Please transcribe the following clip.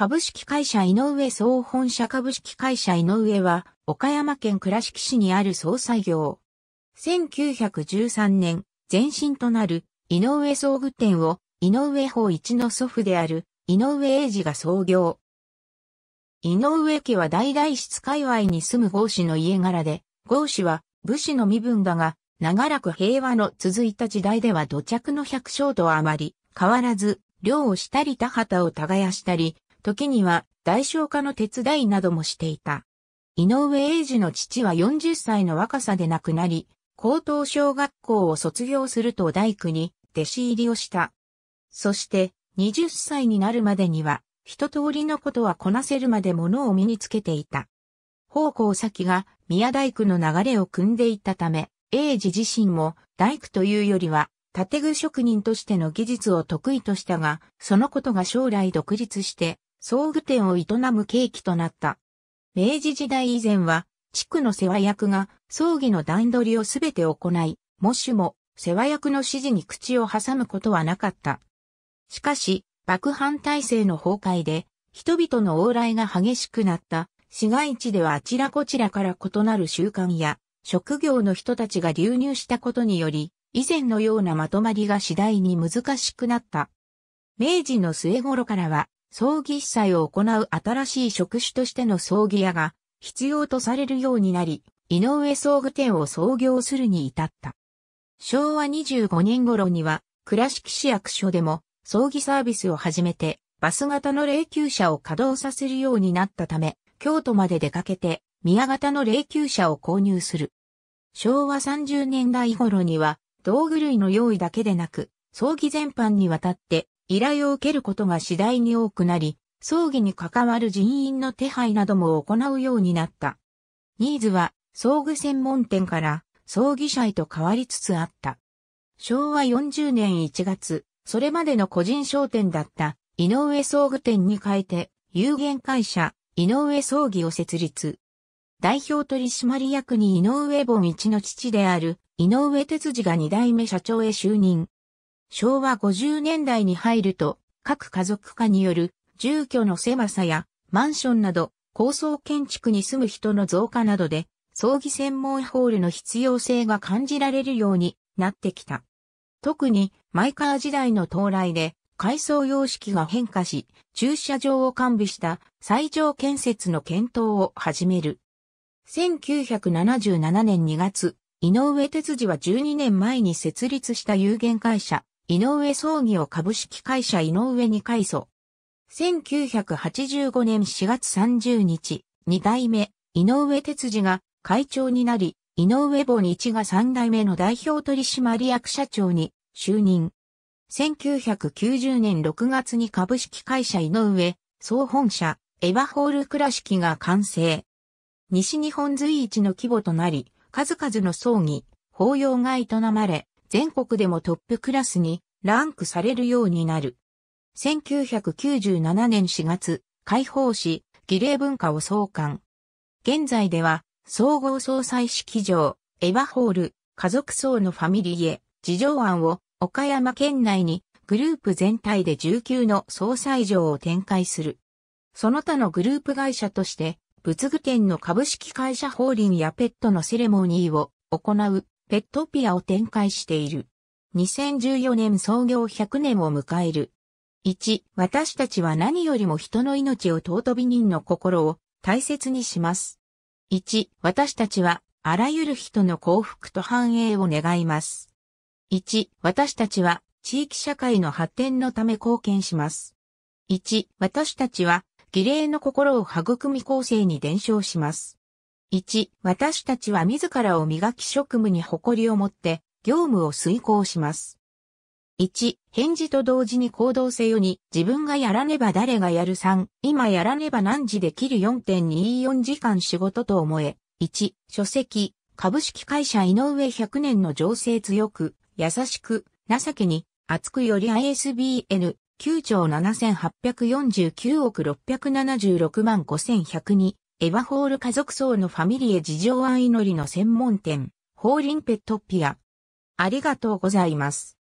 株式会社井上総本社株式会社井上は、岡山県倉敷市にある総裁業。1913年、前身となる井上総具店を、井上法一の祖父である井上英二が創業。井上家は大々室界隈に住む豪氏の家柄で、豪氏は武士の身分だが、長らく平和の続いた時代では土着の百姓とあまり変わらず、漁をしたり田畑を耕したり、時には代償家の手伝いなどもしていた。井上英二の父は40歳の若さで亡くなり、高等小学校を卒業すると大工に弟子入りをした。そして20歳になるまでには一通りのことはこなせるまでものを身につけていた。方向先が宮大工の流れを組んでいったため、英二自身も大工というよりは建具職人としての技術を得意としたが、そのことが将来独立して装具店を営む契機となった。明治時代以前は、地区の世話役が葬儀の段取りをすべて行い、もしも世話役の指示に口を挟むことはなかった。しかし、爆藩体制の崩壊で、人々の往来が激しくなった、市街地ではあちらこちらから異なる習慣や、職業の人たちが流入したことにより、以前のようなまとまりが次第に難しくなった。明治の末頃からは、葬儀司祭を行う新しい職種としての葬儀屋が必要とされるようになり、井上葬具店を創業するに至った。昭和25年頃には、倉敷市役所でも葬儀サービスを始めて、バス型の霊柩車を稼働させるようになったため、京都まで出かけて、宮型の霊柩車を購入する。昭和30年代頃には、道具類の用意だけでなく、葬儀全般にわたって依頼を受けることが次第に多くなり、葬儀に関わる人員の手配なども行うようになった。ニーズは葬具専門店から葬儀社へと変わりつつあった。昭和40年1月、それまでの個人商店だった井上葬具店に変えて有限会社井上葬儀を設立。代表取締役に井上本一の父である井上哲次が二代目社長へ就任。昭和50年代に入ると、各家族化による住居の狭さやマンションなど高層建築に住む人の増加などで、葬儀専門ホールの必要性が感じられるようになってきた。特にマイカー時代の到来で改装様式が変化し、駐車場を完備した最上建設の検討を始める。1977年2月、井上哲司は12年前に設立した有限会社、井上葬儀を株式会社井上に改祖。1985年4月30日、二代目、井上哲司が会長になり、井上坊一が三代目の代表取締役社長に就任。1990年6月に株式会社井上、総本社、エヴァホール倉敷が完成。西日本随一の規模となり、数々の葬儀、法要が営まれ、全国でもトップクラスにランクされるようになる。1997年4月、解放し、儀礼文化を創刊。現在では、総合総裁式場、エヴァホール、家族層のファミリーへ、事情案を岡山県内にグループ全体で19の総裁場を展開する。その他のグループ会社として、仏具店の株式会社法輪やペットのセレモニーを行うペットピアを展開している。2014年創業100年を迎える。1、私たちは何よりも人の命を尊び人の心を大切にします。1、私たちはあらゆる人の幸福と繁栄を願います。1、私たちは地域社会の発展のため貢献します。1、私たちは儀礼の心を育み構成に伝承します。1、私たちは自らを磨き職務に誇りを持って業務を遂行します。1、返事と同時に行動せよに、自分がやらねば誰がやる3、今やらねば何時できる4.24時間仕事と思え。1、書籍、株式会社井上100年の情勢強く、優しく、情けに、厚くより ISBN、9兆7849億676万5102、エヴァホール家族層のファミリエ事情愛祈りの専門店、ホーリンペットピア。ありがとうございます。